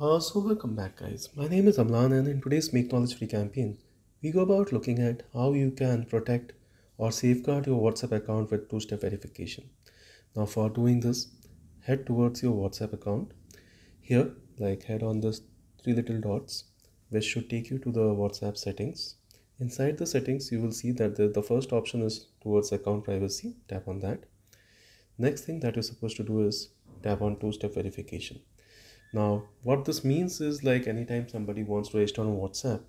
Uh, so welcome back guys, my name is Amlan and in today's Make Knowledge Free campaign, we go about looking at how you can protect or safeguard your WhatsApp account with two-step verification. Now for doing this, head towards your WhatsApp account. Here, like head on this three little dots, which should take you to the WhatsApp settings. Inside the settings, you will see that the, the first option is towards account privacy, tap on that. Next thing that you're supposed to do is tap on two-step verification. Now, what this means is like anytime somebody wants to register on WhatsApp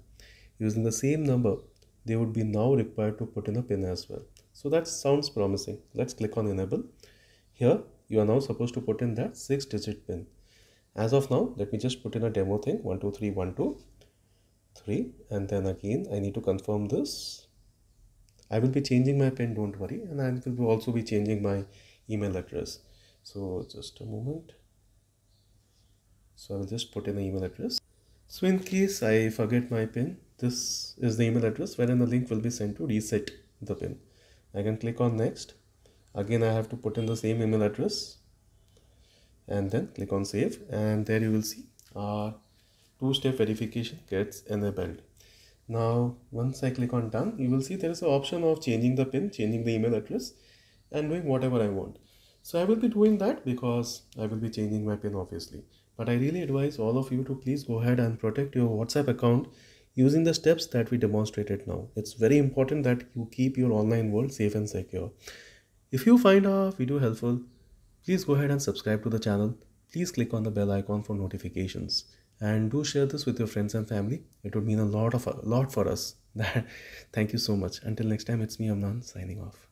using the same number, they would be now required to put in a pin as well. So that sounds promising. Let's click on enable. Here, you are now supposed to put in that six digit pin. As of now, let me just put in a demo thing 123123 3 and then again I need to confirm this. I will be changing my pin, don't worry, and I will also be changing my email address. So just a moment. So I'll just put in the email address. So in case I forget my PIN, this is the email address wherein the link will be sent to reset the PIN. I can click on next. Again, I have to put in the same email address and then click on save and there you will see our two-step verification gets enabled. Now, once I click on done, you will see there is an option of changing the pin, changing the email address and doing whatever I want. So I will be doing that because I will be changing my pin obviously. But I really advise all of you to please go ahead and protect your WhatsApp account using the steps that we demonstrated now. It's very important that you keep your online world safe and secure. If you find our video helpful, please go ahead and subscribe to the channel. Please click on the bell icon for notifications and do share this with your friends and family. It would mean a lot of a lot for us. Thank you so much. Until next time, it's me Amnan signing off.